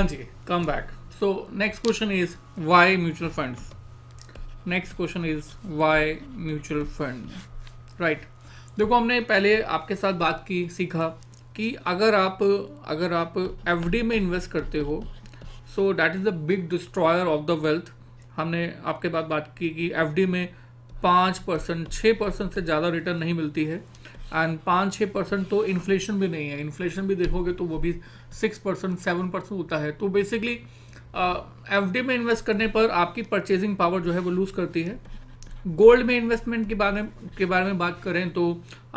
हाँ जी come back so next question is why mutual fund next question is why mutual fund right देखो हमने पहले आपके साथ बात की सीखा कि अगर आप अगर आप एफ में इन्वेस्ट करते हो so that is the big destroyer of the wealth हमने आपके बाद बात की कि एफ में पाँच परसेंट छः परसेंट से ज़्यादा रिटर्न नहीं मिलती है एंड पाँच छः परसेंट तो इन्फ्लेशन भी नहीं है इन्फ्लेशन भी देखोगे तो वो भी सिक्स परसेंट सेवन परसेंट होता है तो बेसिकली एफ डी में इन्वेस्ट करने पर आपकी परचेजिंग पावर जो है वो लूज़ करती है गोल्ड में इन्वेस्टमेंट के बारे के बारे में बात करें तो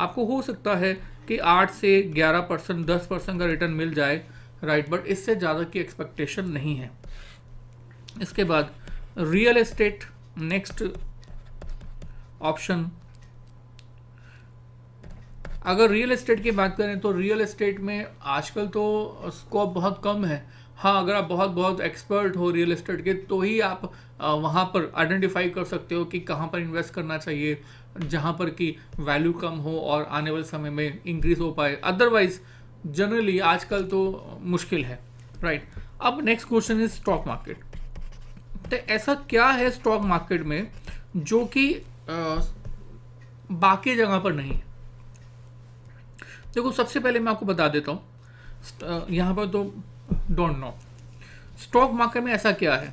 आपको हो सकता है कि आठ से ग्यारह परसेंट दस परसेंट का रिटर्न मिल जाए राइट बट इससे ज़्यादा की एक्सपेक्टेशन नहीं है इसके बाद रियल एस्टेट नेक्स्ट ऑप्शन अगर रियल इस्टेट की बात करें तो रियल इस्टेट में आजकल तो स्कोप बहुत कम है हाँ अगर आप बहुत बहुत एक्सपर्ट हो रियल इस्टेट के तो ही आप वहाँ पर आइडेंटिफाई कर सकते हो कि कहाँ पर इन्वेस्ट करना चाहिए जहाँ पर कि वैल्यू कम हो और आने वाले समय में इंक्रीज हो पाए अदरवाइज जनरली आजकल तो मुश्किल है राइट right. अब next question is stock market तो ऐसा क्या है स्टॉक मार्केट में जो कि बाकी जगह पर नहीं है देखो सबसे पहले मैं आपको बता देता हूँ यहाँ पर तो डोंट नो स्टॉक मार्केट में ऐसा क्या है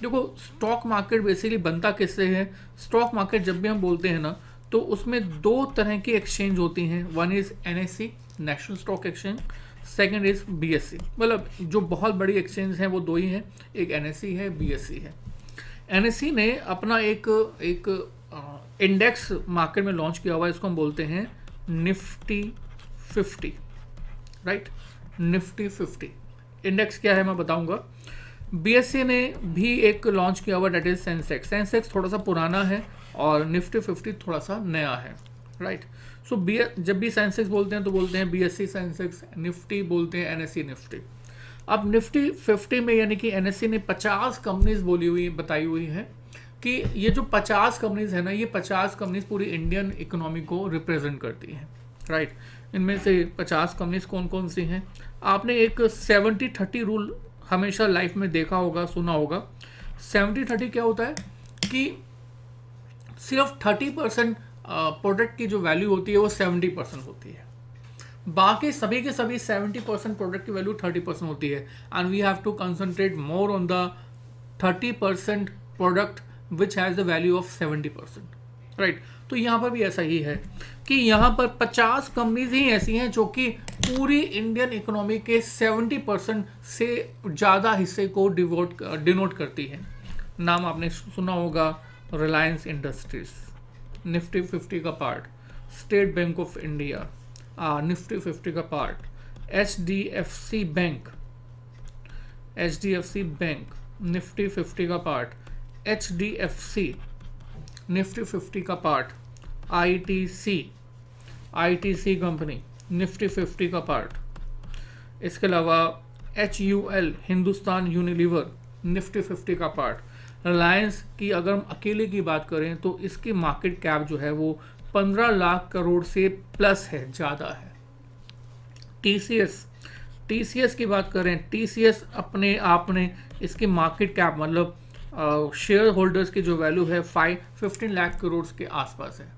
देखो स्टॉक मार्केट बेसिकली बनता किससे है स्टॉक मार्केट जब भी हम बोलते हैं ना तो उसमें दो तरह की एक्सचेंज होती हैं one is an national stock exchange second is B मतलब जो बहुत बड़ी एक्सचेंज हैं वो दो ही हैं एक एन है बी e है एन ने अपना एक एक इंडेक्स मार्केट में लॉन्च किया हुआ है इसको हम बोलते हैं Nifty fifty right Nifty fifty index क्या है मैं बताऊंगा बीएससी ने भी एक लॉन्च किया हुआ डेट इज सेंसेक्स सेंसेक्स थोड़ा सा पुराना है और निफ्टी फिफ्टी थोड़ा सा नया है राइट सो बी जब भी सेंसेक्स बोलते हैं तो बोलते हैं बीएससी सेंसेक्स निफ्टी बोलते हैं एनएससी निफ्टी अब निफ्टी फिफ्टी में यानी कि एनएससी ने पचास कंपनीज बोली हुई बताई हुई हैं कि ये जो पचास कंपनीज है ना ये पचास कंपनीज पूरी इंडियन इकोनॉमी को रिप्रेजेंट करती हैं राइट right? इनमें से पचास कंपनीज कौन कौन सी हैं आपने एक सेवेंटी थर्टी रूल हमेशा लाइफ में देखा होगा सुना होगा सेवेंटी थर्टी क्या होता है कि सिर्फ 30 परसेंट प्रोडक्ट की जो वैल्यू होती है वो सेवेंटी परसेंट होती है बाकी सभी के सभी सेवेंटी परसेंट प्रोडक्ट की वैल्यू थर्टी परसेंट होती है and we have to concentrate more on the thirty percent product which has the value of seventy percent right तो यहाँ पर भी ऐसा ही है कि यहाँ पर 50 कंपनीज ही ऐसी हैं जो कि पूरी इंडियन इकोनॉमी के 70 परसेंट से ज़्यादा हिस्से को डिवोट डिनोट करती हैं नाम आपने सुना होगा रिलायंस इंडस्ट्रीज निफ्टी 50 का part State Bank of India Nifty 50 का part H D F C bank H D F C bank Nifty 50 का part H D F C Nifty fifty का part ITC ITC company Nifty fifty का part इसके अलावा H U L Hindustan Unilever Nifty fifty का part Reliance की अगर हम अकेले की बात करें तो इसकी मार्केट कैप जो है वो पंद्रह लाख करोड़ से प्लस है ज़्यादा है T C S T C S की बात करें टी सी एस अपने आप ने इसकी मार्केट कैप मतलब शेयर होल्डर्स की जो वैल्यू है फाइव फिफ्टीन लाख करोड़ के आसपास है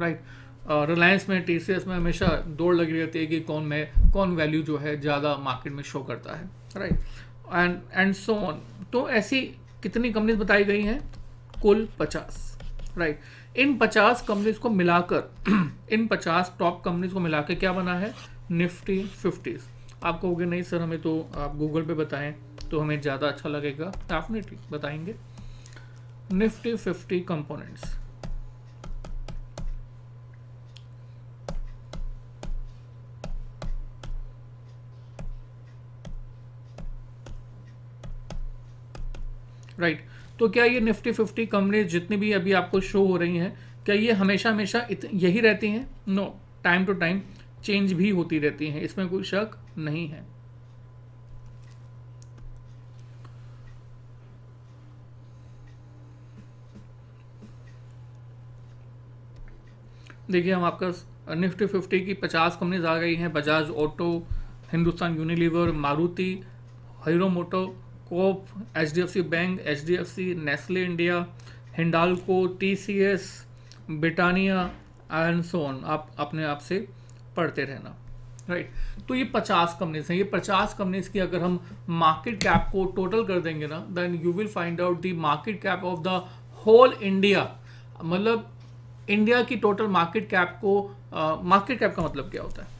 राइट right? रिलायंस uh, में टी में हमेशा दौड़ लगी रहती है कि कौन में कौन वैल्यू जो है ज़्यादा मार्केट में शो करता है right and and so on तो ऐसी कितनी कंपनीज बताई गई हैं कुल पचास राइट right. इन पचास कंपनीज को मिलाकर इन पचास टॉप कंपनीज को मिलाकर क्या बना है निफ्टी फिफ्टीज़ आप कहोगे नहीं सर हमें तो आप गूगल पे बताएं तो हमें ज़्यादा अच्छा लगेगा डेफिनेटली बताएंगे Nifty fifty components right right. तो क्या ये निफ्टी फिफ्टी कंपनीज जितनी भी अभी आपको शो हो रही हैं क्या ये हमेशा हमेशा यही रहती हैं no time to time change भी होती रहती हैं इसमें कोई शक नहीं है देखिए हम आपका निफ्टी फिफ्टी की पचास कंपनीज आ गई हैं Bajaj auto Hindustan Unilever Maruti Hero Moto Corp H D F C bank H D F C Nestle India Hindalco T C S Britannia एनसोन आप अपने आप से पढ़ते रहना राइट right. तो ये पचास कंपनीज हैं ये पचास कंपनीज की अगर हम मार्केट कैप को टोटल कर देंगे ना then you will find out the market cap of the whole India मतलब इंडिया की टोटल मार्केट कैप को मार्केट uh, कैप का मतलब क्या होता है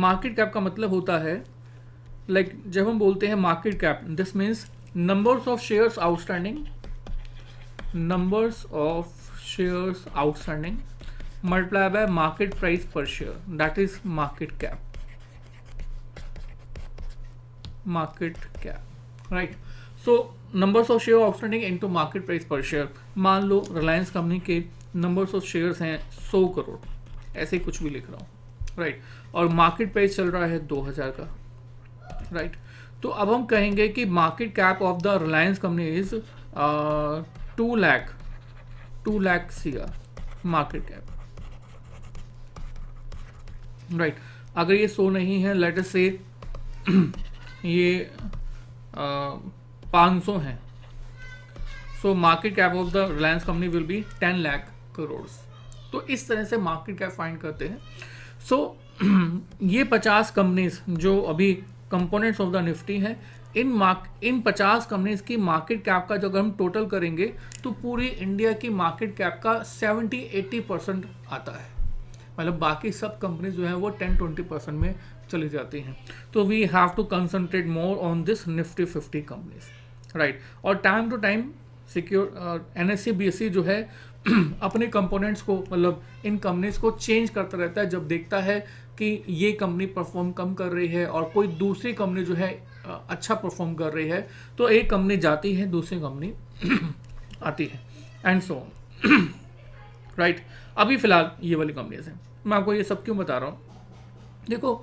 मार्केट कैप का मतलब होता है लाइक like, जब हम बोलते हैं market cap this means numbers of shares outstanding numbers of shares outstanding multiply by market price per share that is market cap market cap right so numbers of share outstanding into market price per share मान लो Reliance company के numbers of shares हैं 100 करोड़ ऐसे कुछ भी लिख रहा हूँ राइट और मार्केट प्राइस चल रहा है 2000 का राइट तो अब हम कहेंगे कि market cap of the Reliance company is two lakh two lakh सीगा मार्केट कैप राइट अगर ये सो नहीं है लेटर से ये uh, 500 हैं so market cap of the Reliance company will be 10 lakh crore तो इस तरह से मार्केट कैप फाइंड करते हैं सो so, ये 50 कंपनीज जो अभी कंपोनेंट्स ऑफ द निफ्टी हैं इन मार्क इन 50 कंपनीज की मार्केट कैप का जो अगर हम टोटल करेंगे तो पूरी इंडिया की मार्केट कैप का 70-80 परसेंट आता है मतलब बाकी सब कंपनीज जो है वो 10-20 परसेंट में चली जाती हैं तो we have to concentrate more on this Nifty 50 companies right right. और टाइम टू टाइम सिक्योर एन एस सी जो है अपने कंपोनेंट्स को मतलब इन कंपनीज को चेंज करता रहता है जब देखता है कि ये कंपनी परफॉर्म कम कर रही है और कोई दूसरी कंपनी जो है uh, अच्छा परफॉर्म कर रही है तो एक कंपनी जाती है दूसरी कंपनी आती है एंड सो राइट अभी फ़िलहाल ये वाली कंपनीज हैं मैं आपको ये सब क्यों बता रहा हूँ देखो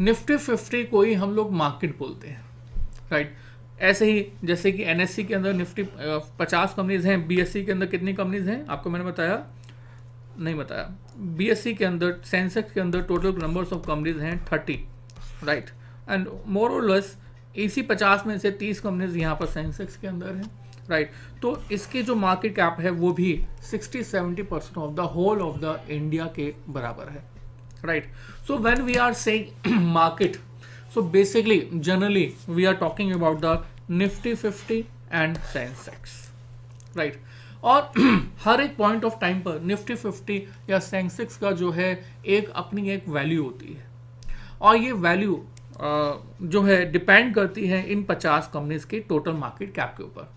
निफ्टी फिफ्टी को ही हम लोग मार्केट बोलते हैं राइट right? ऐसे ही जैसे कि एन के अंदर निफ्टी पचास कंपनीज हैं बी के अंदर कितनी कंपनीज हैं आपको मैंने बताया नहीं बताया बी के अंदर सेंसेक्स के अंदर टोटल नंबर्स ऑफ कंपनीज हैं थर्टी राइट एंड मोर और लेस इसी पचास में से तीस कंपनीज यहाँ पर सेंसेक्स के अंदर हैं राइट right. तो इसके जो मार्केट कैप है वो भी sixty seventy percent of the whole of the India के बराबर है right so when we are saying market so basically generally we are talking about the Nifty fifty and Sensex right और हर एक point of time पर Nifty fifty या Sensex का जो है एक अपनी एक वैल्यू होती है और ये वैल्यू जो है डिपेंड करती है इन 50 कंपनीज के टोटल मार्केट कैप के ऊपर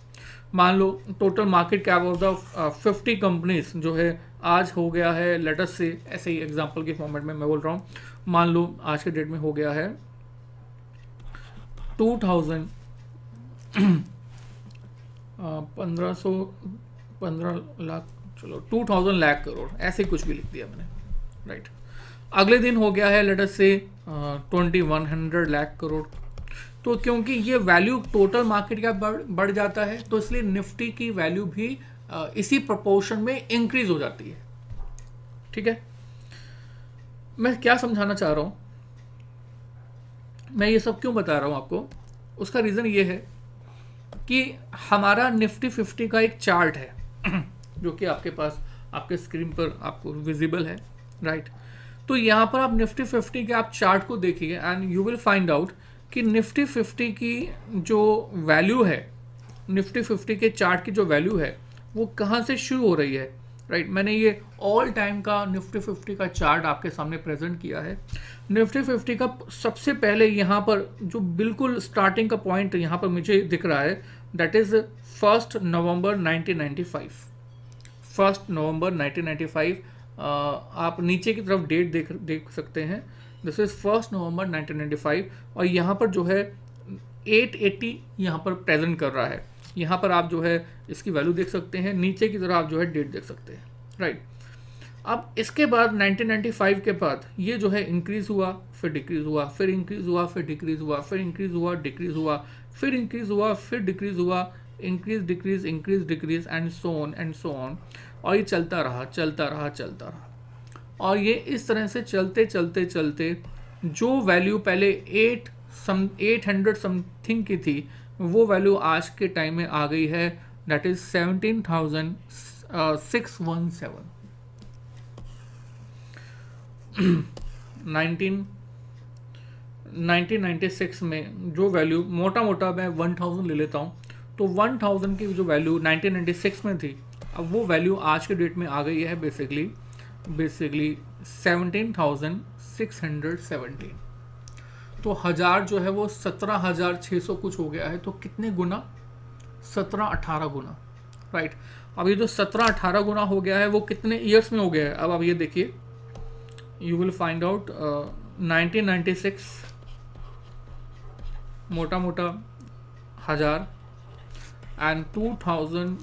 मान लो total market cap of the fifty companies जो है आज हो गया है लेटर से ऐसे ही एग्जांपल के फॉर्मेट में मैं बोल रहा हूँ मान लो आज के डेट में हो गया है टू थाउजेंड uh, पंद्रह सौ पंद्रह लाख चलो टू थाउजेंड लाख करोड़ ऐसे कुछ भी लिख दिया मैंने राइट अगले दिन हो गया है लेटर से twenty one hundred lakh crore तो क्योंकि ये वैल्यू टोटल मार्केट का बढ़ बढ़ जाता है तो इसलिए निफ्टी की वैल्यू भी uh, इसी प्रपोर्शन में इंक्रीज हो जाती है ठीक है मैं क्या समझाना चाह रहा हूँ मैं ये सब क्यों बता रहा हूँ आपको उसका रीज़न ये है कि हमारा निफ्टी फिफ्टी का एक चार्ट है जो कि आपके पास आपके स्क्रीन पर आपको विजिबल है राइट तो यहाँ पर आप निफ्टी फिफ्टी के आप चार्ट को देखिए and you will find out कि निफ्टी फिफ्टी की जो वैल्यू है निफ्टी फिफ्टी के चार्ट की जो वैल्यू है वो कहाँ से शुरू हो रही है राइट मैंने ये ऑल टाइम का निफ्टी फिफ्टी का चार्ट आपके सामने प्रेजेंट किया है निफ्टी फिफ्टी का सबसे पहले यहाँ पर जो बिल्कुल स्टार्टिंग का पॉइंट यहाँ पर मुझे दिख रहा है that is first November 1995 first November 1995 आ, आप नीचे की तरफ डेट देख देख सकते हैं दिस इज़ फर्स्ट नवंबर 1995 और यहाँ पर जो है 880 एट्टी यहाँ पर प्रेजेंट कर रहा है यहाँ पर आप जो है इसकी वैल्यू देख सकते हैं नीचे की तरह आप जो है डेट देख सकते हैं राइट अब इसके बाद 1995 के बाद ये जो है इंक्रीज़ हुआ फिर डिक्रीज़ हुआ फिर इंक्रीज़ हुआ फिर डिक्रीज़ हुआ फिर इंक्रीज़ हुआ डिक्रीज़ हुआ फिर इंक्रीज़ हुआ फिर डिक्रीज़ हुआ increase decrease increase decrease and so on and so on और ये चलता रहा चलता रहा चलता रहा और ये इस तरह से चलते चलते चलते जो वैल्यू पहले at some eight hundred something की थी वो वैल्यू आज के टाइम में आ गई है that is seventeen thousand six one seven nineteen में जो वैल्यू मोटा मोटा मैं वन थाउजेंड ले लेता हूँ तो वन थाउजेंड की जो वैल्यू नाइनटीन सिक्स में थी अब वो वैल्यू आज के डेट में आ गई है basically basically seventeen thousand six hundred seventeen तो हज़ार जो है वो सत्रह हज़ार छः सौ कुछ हो गया है तो कितने गुना सत्रह अठारह गुना राइट अब ये जो सत्रह अठारह गुना हो गया है वो कितने ईयर्स में हो गया है अब आप ये देखिए you will find out nineteen ninety six मोटा मोटा हज़ार and two thousand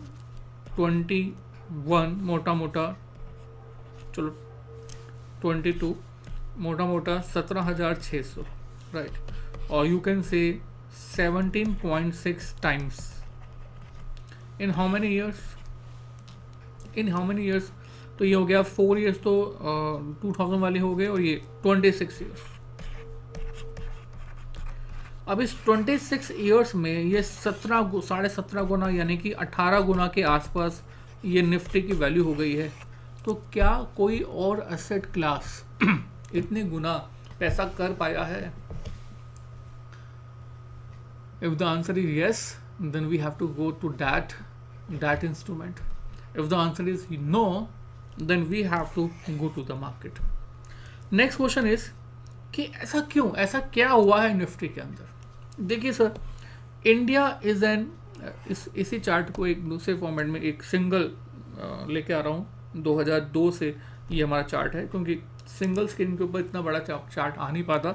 twenty one मोटा मोटा चलो ट्वेंटी टू मोटा मोटा सत्रह हज़ार छः सौ right or you can say 17.6 times in how many years in how many years तो ये हो गया फोर इयर्स तो टू uh, थाउजेंड वाले हो गए और ये ट्वेंटी सिक्स ईयर्स अब इस ट्वेंटी सिक्स ईयर्स में ये सत्रह साढ़े सत्रह गुना यानी कि अट्ठारह गुना के आसपास ये निफ्टी की वैल्यू हो गई है तो क्या कोई और असेट क्लास इतने गुना पैसा कर पाया है if the answer is yes then we have to go to that that instrument if the answer is no then we have to go to the market next question is कि ऐसा क्यों ऐसा क्या हुआ है निफ्टी के अंदर देखिए सर इंडिया इज एन इस इसी चार्ट को एक दूसरे फॉर्मेट में एक सिंगल लेके आ रहा हूँ 2002 से ये हमारा चार्ट है क्योंकि सिंगल स्क्रीन के ऊपर इतना बड़ा चार्ट आ नहीं पाता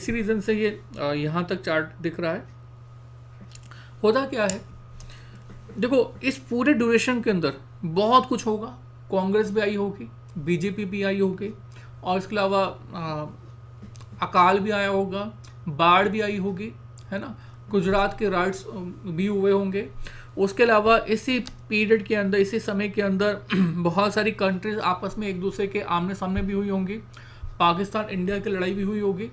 इसी रीज़न से ये यहाँ तक चार्ट दिख रहा है होता क्या है देखो इस पूरे ड्यूरेशन के अंदर बहुत कुछ होगा कांग्रेस भी आई होगी बीजेपी भी आई होगी और इसके अलावा अकाल भी आया होगा बाढ़ भी आई होगी है ना गुजरात के राइट्स भी हुए होंगे उसके अलावा इसी पीरियड के अंदर इसी समय के अंदर बहुत सारी कंट्रीज आपस में एक दूसरे के आमने सामने भी हुई होंगी पाकिस्तान इंडिया की लड़ाई भी हुई होगी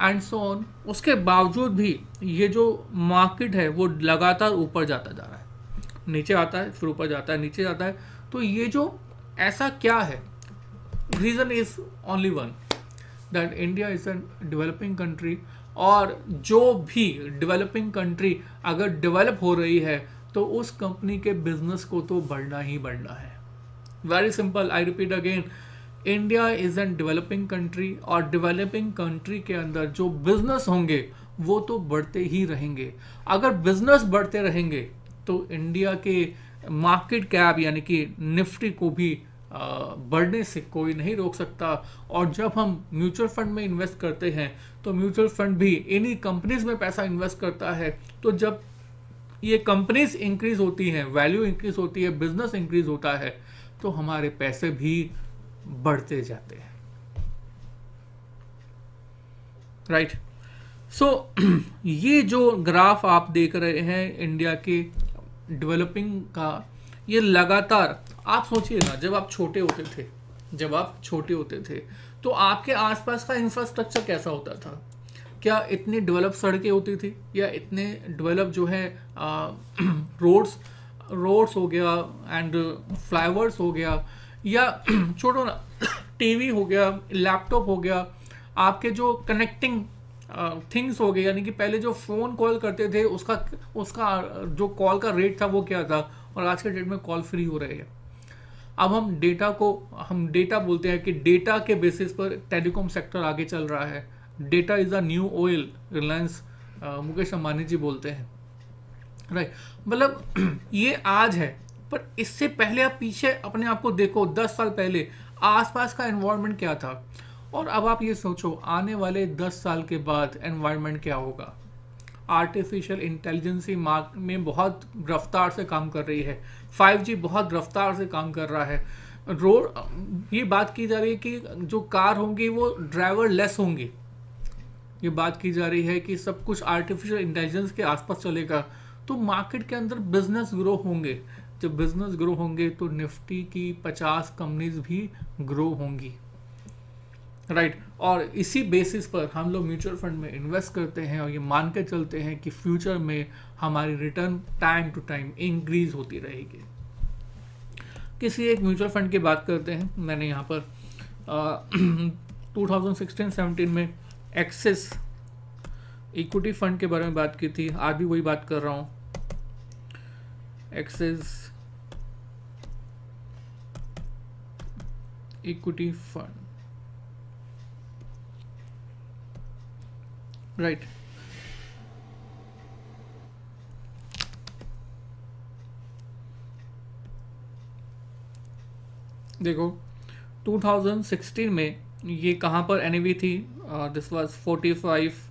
एंड सो ऑन उसके बावजूद भी ये जो मार्केट है वो लगातार ऊपर जाता जा रहा है नीचे आता है फिर ऊपर जाता है नीचे जाता है तो ये जो ऐसा क्या है reason is only one that India is an developing country और जो भी डेवलपिंग कंट्री अगर डेवलप हो रही है तो उस कंपनी के बिजनेस को तो बढ़ना ही बढ़ना है very simple I repeat again India is an developing country और डेवलपिंग कंट्री के अंदर जो बिजनेस होंगे वो तो बढ़ते ही रहेंगे अगर बिजनेस बढ़ते रहेंगे तो इंडिया के मार्केट कैप यानी कि निफ्टी को भी बढ़ने से कोई नहीं रोक सकता और जब हम म्यूचुअल फंड में इन्वेस्ट करते हैं तो म्यूचुअल फंड भी इन्हीं कंपनीज में पैसा इन्वेस्ट करता है तो जब ये कंपनीज इंक्रीज होती हैं वैल्यू इंक्रीज होती है बिजनेस इंक्रीज होता है तो हमारे पैसे भी बढ़ते जाते हैं राइट right. सो so, ये जो ग्राफ आप देख रहे हैं इंडिया के डेवलपिंग का ये लगातार आप सोचिए ना जब आप छोटे होते थे जब आप छोटे होते थे तो आपके आसपास का इंफ्रास्ट्रक्चर कैसा होता था क्या इतनी डेवलप सड़कें होती थी या इतने डेवलप जो है रोड्स रोड्स हो गया एंड फ्लाईओवर्स हो गया या छोटो ना टीवी हो गया लैपटॉप हो गया आपके जो कनेक्टिंग थिंग्स हो गए यानी कि पहले जो फ़ोन कॉल करते थे उसका उसका जो कॉल का रेट था वो क्या था और आज के डेट में कॉल फ्री हो रहे हैं अब हम डेटा को हम डेटा बोलते हैं कि डेटा के बेसिस पर टेलीकॉम सेक्टर आगे चल रहा है data is a new oil Reliance Mukesh Ambani ji बोलते हैं राइट right. मतलब ये आज है पर इससे पहले आप पीछे अपने आप को देखो दस साल पहले आसपास का एनवायरनमेंट क्या था और अब आप ये सोचो आने वाले दस साल के बाद एनवायरनमेंट क्या होगा आर्टिफिशियल इंटेलिजेंसी मार्क में बहुत रफ्तार से काम कर रही है 5G बहुत रफ्तार से काम कर रहा है रोड ये बात की जा रही है कि जो कार होंगी वो ड्राइवर लेस होंगी ये बात की जा रही है कि सब कुछ आर्टिफिशियल इंटेलिजेंस के आसपास चलेगा तो मार्केट के अंदर बिजनेस ग्रो होंगे जब बिजनेस ग्रो होंगे तो निफ्टी की 50 कंपनीज भी ग्रो होंगी राइट right. और इसी बेसिस पर हम लोग म्यूचुअल फंड में इन्वेस्ट करते हैं और ये मान के चलते हैं कि फ्यूचर में हमारी return time to time increase होती रहेगी किसी एक म्यूचुअल फंड की बात करते हैं मैंने यहाँ पर टू थाउजेंड सिक्सटीन सेवनटीन में एक्सेस इक्विटी फंड के बारे में बात की थी आज भी वही बात कर रहा हूं एक्सेस इक्विटी फंड राइट देखो 2016 में ये कहाँ पर एनएवी थी uh, this was 45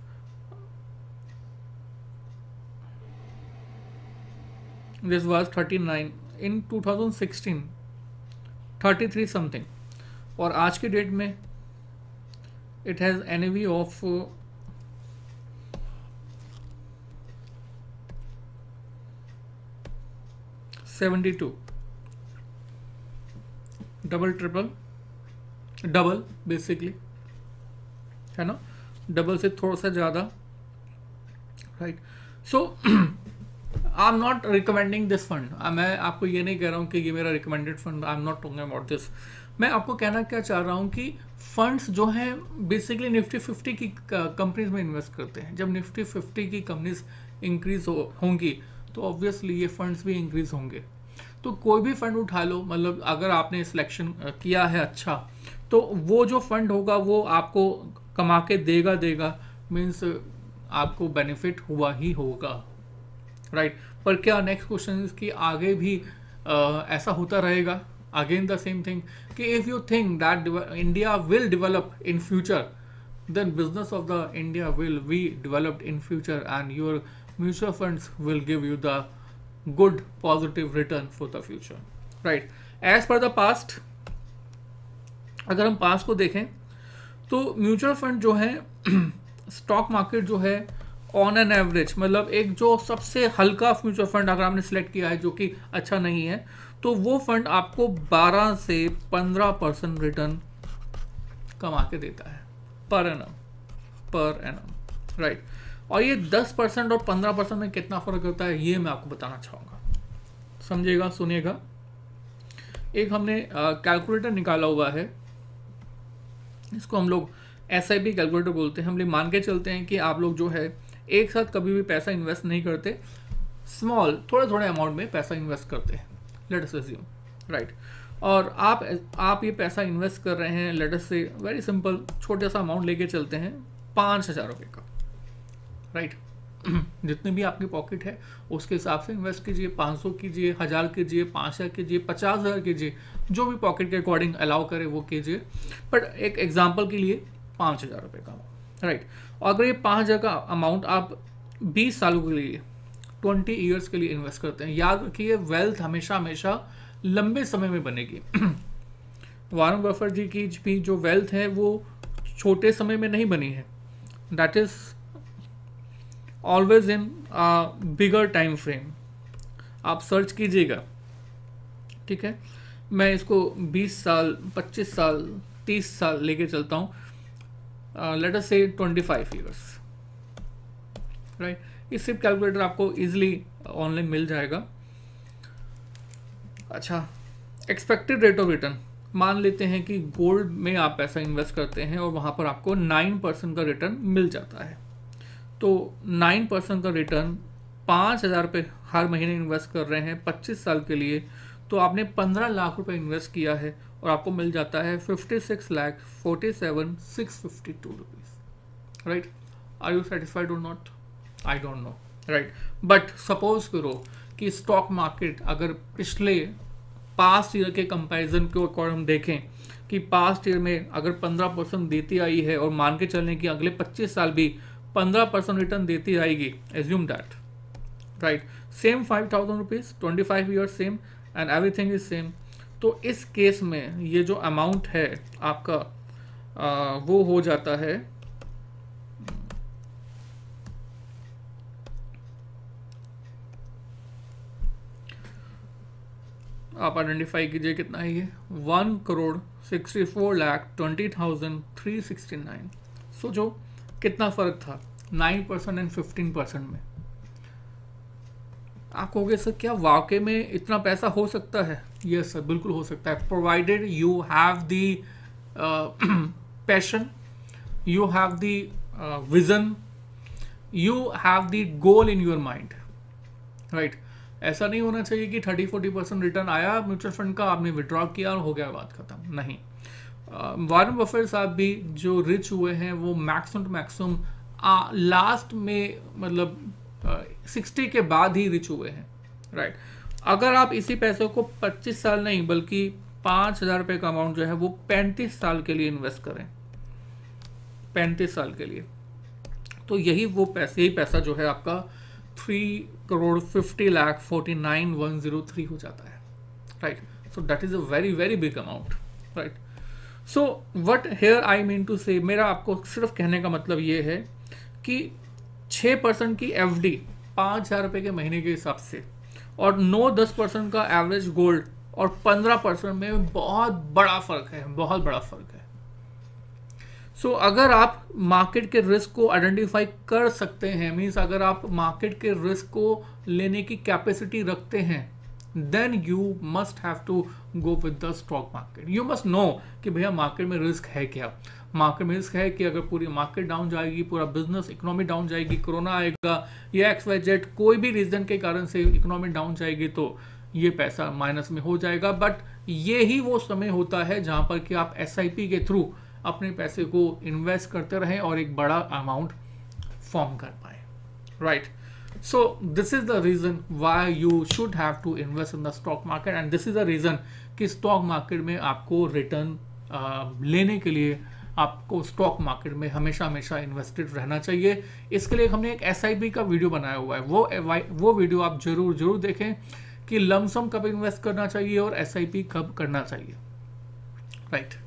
this was 39 in 2016 33 something और आज की डेट में it has N V of seventy two double triple double basically है ना डबल से थोड़ा सा ज़्यादा right so I am not recommending this fund मैं आपको ये नहीं कह रहा हूँ कि ये मेरा recommended fund I am not talking about this मैं आपको कहना क्या चाह रहा हूँ कि फंड्स जो हैं बेसिकली निफ्टी फिफ्टी की कंपनीज uh, में इन्वेस्ट करते हैं जब निफ्टी फिफ्टी की कंपनीज इंक्रीज हो, होंगी तो ऑब्वियसली ये फंड्स भी इंक्रीज होंगे तो कोई भी फंड उठा लो मतलब अगर आपने सिलेक्शन uh, किया है अच्छा तो वो जो फंड होगा वो आपको कमा के देगा देगा मीन्स आपको बेनिफिट हुआ ही होगा राइट right. पर क्या नेक्स्ट क्वेश्चन कि आगे भी आ, ऐसा होता रहेगा अगेन द सेम थिंग कि if you think that India will develop in future then business of the India will be developed in future and your mutual funds will give you the good positive return for the future right as per the past अगर हम past को देखें तो mutual fund जो है stock market जो है on an average मतलब एक जो सबसे हल्का म्यूचुअल फंड अगर आपने सेलेक्ट किया है जो कि अच्छा नहीं है तो वो फंड आपको 12 से 15 परसेंट रिटर्न कमा के देता है पर एन पर एन राइट और ये 10 परसेंट और 15 परसेंट में कितना फर्क होता है ये मैं आपको बताना चाहूँगा समझेगा सुनिएगा एक हमने कैलकुलेटर निकाला हुआ है इसको हम लोग एस आई कैलकुलेटर बोलते हैं हम लोग मान के चलते हैं कि आप लोग जो है एक साथ कभी भी पैसा इन्वेस्ट नहीं करते स्मॉल थोड़े थोड़े अमाउंट में पैसा इन्वेस्ट करते हैं लेटस एज्यूम राइट और आप आप ये पैसा इन्वेस्ट कर रहे हैं लेटस से वेरी सिंपल छोटा सा अमाउंट लेके चलते हैं पाँच हज़ार रुपये का राइट right? हम्म। जितने भी आपकी पॉकेट है उसके हिसाब से इन्वेस्ट कीजिए 500 कीजिए हज़ार कीजिए पाँच हज़ार कीजिए पचास हज़ार कीजिए जो भी पॉकेट के अकॉर्डिंग अलाउ करे वो कीजिए बट एक एग्जाम्पल के लिए पाँच हज़ार रुपये का राइट और अगर ये पाँच हज़ार का अमाउंट आप बीस सालों के लिए ट्वेंटी ईयर्स के लिए इन्वेस्ट करते हैं याद रखिए वेल्थ हमेशा हमेशा लंबे समय में बनेगी वारन बफर जी की भी जो वेल्थ है वो छोटे समय में नहीं बनी है that is always in bigger time frame आप सर्च कीजिएगा ठीक है मैं इसको 20 साल 25 साल 30 साल लेके चलता हूँ लेटर से 25 फाइव ईयर्स राइट इस सिर्फ कैलकुलेटर आपको इजीली ऑनलाइन मिल जाएगा अच्छा एक्सपेक्टेड रेट ऑफ रिटर्न मान लेते हैं कि गोल्ड में आप पैसा इन्वेस्ट करते हैं और वहाँ पर आपको नाइन परसेंट का रिटर्न मिल जाता है तो नाइन परसेंट का रिटर्न पाँच हज़ार रुपये हर महीने इन्वेस्ट कर रहे हैं पच्चीस साल के लिए तो आपने पंद्रह लाख रुपये इन्वेस्ट किया है और आपको मिल जाता है fifty six lakh forty seven six fifty two rupees right are you satisfied और not I don't know right but suppose करो कि स्टॉक मार्केट अगर पिछले पास्ट ईयर के कंपैरिजन के अकॉर्ड हम देखें कि पास्ट ईयर में अगर पंद्रह परसेंट देती आई है और मान के चलने कि अगले पच्चीस साल भी पंद्रह परसेंट रिटर्न देती रहेगी assume that right same five thousand rupees twenty five year same and thing is same तो इस केस में ये जो अमाउंट है आपका आ, वो हो जाता है आप आइडेंटिफाई कीजिए कितना है ये one crore sixty four lakh twenty thousand three sixty nine so जो कितना फ़र्क था nine percent and fifteen percent में आप कहोगे सर क्या वाकई में इतना पैसा हो सकता है यस सर बिल्कुल हो सकता है provided you have the passion you have the vision you have the goal in your mind right ऐसा नहीं होना चाहिए कि थर्टी फोर्टी परसेंट रिटर्न आया म्यूचुअल फंड का आपने विड्रॉ किया और हो गया बात खत्म नहीं वारन बफर साहब भी जो रिच हुए हैं वो मैक्सिमम टू मैक्सिमम लास्ट में मतलब सिक्सटी के बाद ही रिच हुए हैं राइट अगर आप इसी पैसे को पच्चीस साल नहीं बल्कि पाँच हज़ार रुपये का अमाउंट जो है वो पैंतीस साल के लिए इन्वेस्ट करें पैंतीस साल के लिए तो यही वो पैसे यही पैसा जो है आपका three crore fifty lakh forty nine one zero three हो जाता है right so that is a very very big amount right so what here I mean to say मेरा आपको सिर्फ कहने का मतलब ये है कि छः परसेंट की एफ डी पाँच हज़ार रुपये के महीने के हिसाब से और नौ दस परसेंट का एवरेज गोल्ड और पंद्रह परसेंट में बहुत बड़ा फ़र्क है बहुत बड़ा फ़र्क है सो so, अगर आप मार्केट के रिस्क को आइडेंटिफाई कर सकते हैं मीन्स अगर आप मार्केट के रिस्क को लेने की कैपेसिटी रखते हैं then you must have to go with the stock market you must know कि भैया मार्केट में रिस्क है क्या मार्केट में रिस्क है कि अगर पूरी मार्केट डाउन जाएगी पूरा बिजनेस इकोनॉमी डाउन जाएगी कोरोना आएगा या एक्स वाई जेड कोई भी रीजन के कारण से इकोनॉमी डाउन जाएगी तो ये पैसा माइनस में हो जाएगा बट ये ही वो समय होता है जहाँ पर कि आप एस के थ्रू अपने पैसे को इन्वेस्ट करते रहें और एक बड़ा अमाउंट फॉर्म कर पाए right right. so this is the reason why you should have to invest in the stock market and this is the reason कि स्टॉक मार्केट में आपको रिटर्न लेने के लिए आपको स्टॉक मार्केट में हमेशा हमेशा इन्वेस्टेड रहना चाहिए इसके लिए हमने एक एस का वीडियो बनाया हुआ है वो वो वीडियो आप जरूर जरूर देखें कि लमसम कब इन्वेस्ट करना चाहिए और एस कब करना चाहिए राइट right.